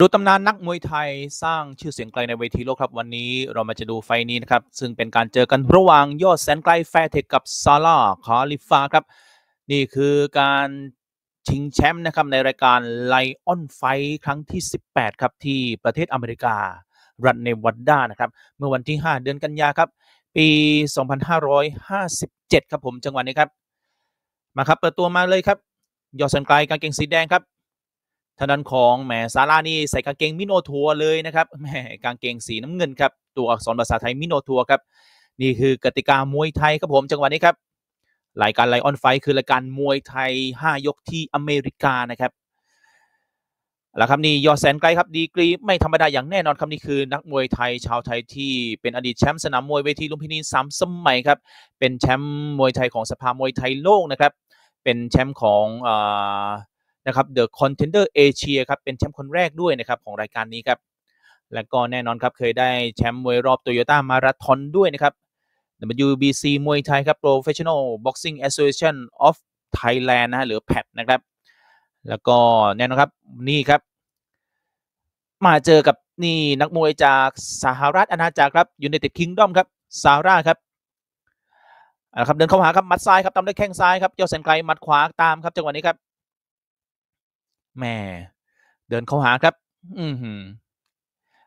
ดูตำนานนักมวยไทยสร้างชื่อเสียงไกลในเวทีโลกครับวันนี้เรามาจะดูไฟนี้นะครับ ซึ่งเป็นการเจอกันระหว่างยอดแสนไกลแฟร์เทคกับซาร่าคาลิฟาครับ นี่คือการชิงแชมป์นะครับในรายการไลออนไฟครั้งที่ 18 ครับที่ประเทศอเมริการัฐเนวัดดานะครับเมื่อวันที่ 5 เดือนกันยาครับ ปี 2557 ครับผมจังหวะนี้ครับมาครับเปิดตัวมาเลยครับยอดแสนไกลกางเกงสีแดงครับทางด้านของ แหมซาร่านี่ใส่กางเกงมิโนทัวเลยนะครับ แหมกางเกงสีน้ำเงินครับ ตัวอักษรภาษาไทยมิโนทัวครับ นี่คือกติกามวยไทยครับผมจังหวะนี้ครับ รายการไลออนไฟคือรายการมวยไทย 5 ยกที่อเมริกานะครับแล้วครับนี่ยอดแสนไกลครับดีกรี ไม่ธรรมดาอย่างแน่นอนครับนี่คือ นักมวยไทย ชาวไทยที่เป็นอดีตแชมป์สนามมวยเวทีลุมพินีสามสมัยครับ เป็นแชมป์มวยไทยของสภามวยไทยโลกนะครับ เป็นแชมป์ของอนะครับเดอะคอนเทนเดอร์เอเชียครับ เป็นแชมป์คนแรกด้วยนะครับ ของรายการนี้ครับ และก็แน่นอนครับเคยได้แชมป์มวยรอบ โตโยต้า มาราธอนด้วยนะครับ WBC มวยไทยครับ Professional Boxing Association of Thailand นะฮะหรือแพทนะครับ แล้วก็แน่นอนครับ นี่ครับ มาเจอกับนี่นักมวยจากสหรัฐอาณาจักรครับยูในเต็ดคิงดอมครับซาร่าครับนะครับ เดินเข้าหาครับมัดซ้ายครับตามด้วยแข้งซ้ายครับเจ้าแสนไกลมัดขวาตามครับจังหวะนี้ครับแม่เดินเข้าหาครับ อืม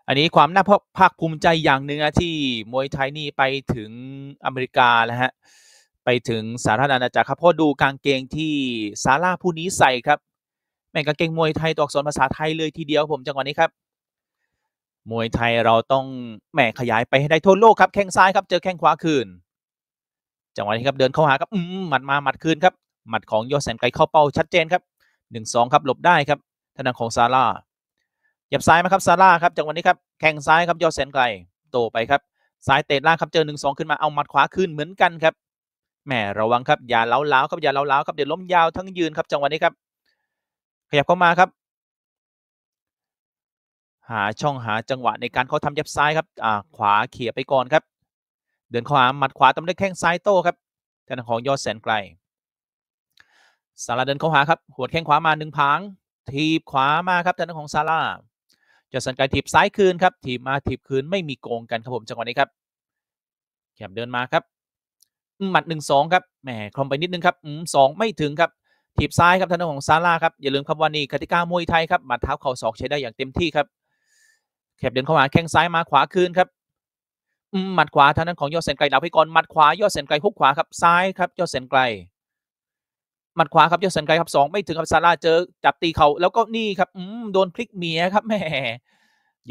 อันนี้ความน่าภาคภูมิใจอย่างหนึ่งนะที่มวยไทยนี่ไปถึงอเมริกาแล้วฮะไปถึงสาธารณอาณาจักรครับเพราะดูกางเกงที่ซาร่า ผู้นี้ใส่ครับ แม่งกางเกงมวยไทยตัวอักษรภาษาไทยเลยทีเดียวผมจังหวะนี้ครับมวยไทยเราต้องแหมขยายไปให้ได้ทั่วโลกครับ แข้งซ้ายครับเจอแข้งขวาคืน จังหวะนี้ครับเดินเข้าหาครับอืมหมัดมาหมัดคืนครับหมัดของยอดแสนไกลเข้าเป้าชัดเจนครับ1-2 ครับ หลบได้ ครับทางาของซาร่าหยับซ้ายมาครับซาร่าครับจังหวะนี้ครับแข่งซ้ายครับยอดแสนไกล โตไปครับซ้ายเตะล่างครับเจอ1-2ขึ้นมาเอาหมัดขวาขึ้นเหมือนกันครับแหมระวังครับอย่าเล้าเล้าครับอย่าเล้าเล้าครับเดี๋ยวล้มยาวทั้งยืนครับจังหวะนี้ครับขยับเข้ามาครับ หาช่องหาจังหวะในการเขาทำยับซ้ายครับอ่าขวาเขี่ยไปก่อนครับ เดินขวาหมัดขวาตำแหน่งแข้งซ้ายโต้ครับทางของยอดแสนไกลซาลาเดินเข้าหาครับหัวแข้ง ขวามาหนึ่งพังทีบขวามาครับทางด้านของซาลาจะสันไกทีบซ้ายคืน ครับทีบมาทีบ คืน ไม่มี โกงกัน ครับผมจังหวะนี้ครับ แขมเดินมาครับ หมัดหนึ่งสองครับ แหมคลองไปนิดนึงครับสองไม่ถึงครับทีบซ้ายครับทางด้านของซาลาครับ อย่าลืมครับว่านี่กติกามวยไทยครับหมัดเท้าเข่าศอกใช้ได้อย่างเต็มที่ครับ แขมเดินเข้ามาแข้งซ้ายมาขวาคืนครับหมัดขวาทางด้านของยอดเสนไกลดาวพิกรหมัดขวา ยอดเสนไกลฮุกขวาครับ ซ้ายครับยอดเสนไกลมัดขวาครับยอดแสนไกลครับสองไม่ถึงครับซาร่าเจอจับตีเขาแล้วก็นี่ครับอืมโดนพลิกเมียครับแหม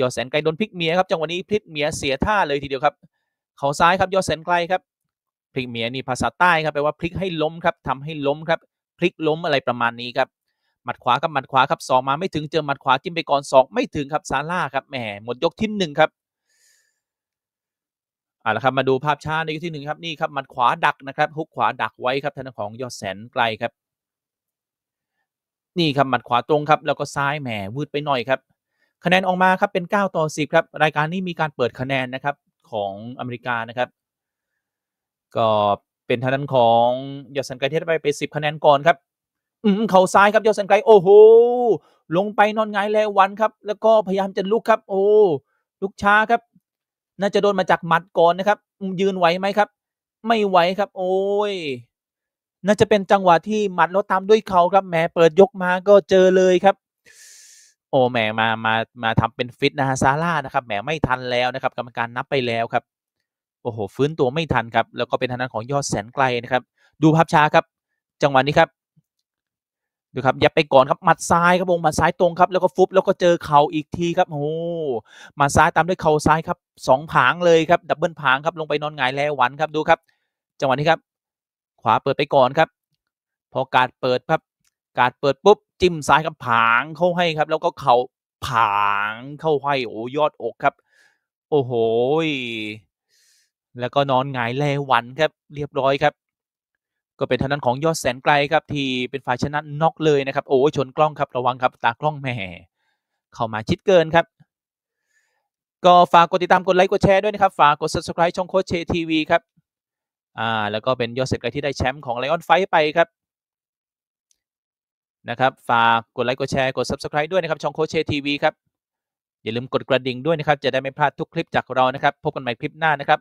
ยอดแสนไกล โดนพลิกเมียครับจังหวะนี้พลิกเมียเสียท่าเลยทีเดียวครับเขาซ้ายครับยอดแสนไกลครับพลิกเมียนี่ภาษาใต้ครับแปลว่าพลิกให้ล้มครับทำให้ล้มครับพลิกล้มอะไรประมาณนี้ครับหมัดขวาครับหมัดขวาครับสองมาไม่ถึงเจอหมัดขวาจิ้มไปก่อนสองไม่ถึงครับซาร่าครับแหมหมดยกที่หนึ่งครับาละครับมาดูภาพช้าในที่หนึ่งครับนี่ครับมัดขวาดักนะครับฮุกขวาดักไว้ครับทางของยอดแสนไกลครับ นี่ครับมัดขวาตรงครับ แล้วก็ซ้ายแหมวืดไปหน่อยครับ คะแนนออกมาครับเป็น 9 ต่อ 10ครับรายการนี้มีการเปิดคะแนนนะครับของอเมริกานะครับ ก็เป็นทางด้านของยอดแสนไกลที่ไปไปเป็น10คะแนนก่อนครับอืมเขาซ้ายครับยอดแสนไกลโอ้โหลงไปนอนงายแล้ววันครับแล้วก็พยายามจะลุกครับโอ้ลุกช้าครับน่าจะโดนมาจากหมัดก่อนนะครับ ยืนไหวไหมครับ ไม่ไหวครับ โอ้ย น่าจะเป็นจังหวะที่หมัดแล้วตามด้วยเขาครับแหมเปิดยกมาก็เจอเลยครับ โอ้แหมมามามาทำเป็นฟิตนะฮะซาร่านะ ครับแหมไม่ทันแล้วนะครับกรรมการนับไปแล้วครับ โอ้โหฟื้นตัวไม่ทันครับ แล้วก็เป็นทางด้านของยอดแสนไกลนะครับ ดูภาพช้าครับ จังหวะนี้ครับดูครับ ยับไปก่อนครับหมัดซ้ายครับวงหมัดซ้ายตรงครับ แล้วก็ฟุบแล้วก็เจอเข่าอีกทีครับโอ้หมัดซ้ายตามด้วยเข่าซ้ายครับสองผางเลยครับ ดับเบิลผางครับ ลงไปนอนหงายแล้วหวันครับดูครับ จังหวะนี้ครับ ขวาเปิดไปก่อนครับ พอการเปิดครับ การเปิดปุ๊บ จิ้มซ้ายครับผางเข้าให้ครับ แล้วก็เข่าผางเข้าไห้โอ้ยอดอกครับ โอ้โห แล้วก็นอนหงายแลหวันครับ เรียบร้อยครับก็เป็นทางด้านของยอดแสนไกล ครับ ที่เป็นฝ่ายชนะน็อกเลย นะครับโอ้ชนกล้องครับระวังครับตากล้องแหมเข้ามาชิดเกินครับ ก็ฝากกดติดตามกดไลค์กดแชร์ด้วยนะครับฝากกด subscribe ช่องโค้ชเชทีวีครับอ่าแล้วก็เป็นยอดแสนไกลที่ได้แชมป์ของไลออนไฟไปครับ นะครับฝากกดไลค์กดแชร์กด subscribe ด้วย นะครับช่องโค้ชเชทีวีครับอย่าลืมกดกระดิ่งด้วยนะครับจะได้ไม่พลาดทุก คลิปจากเรา นะครับพบกันใหม่คลิปหน้านะครับ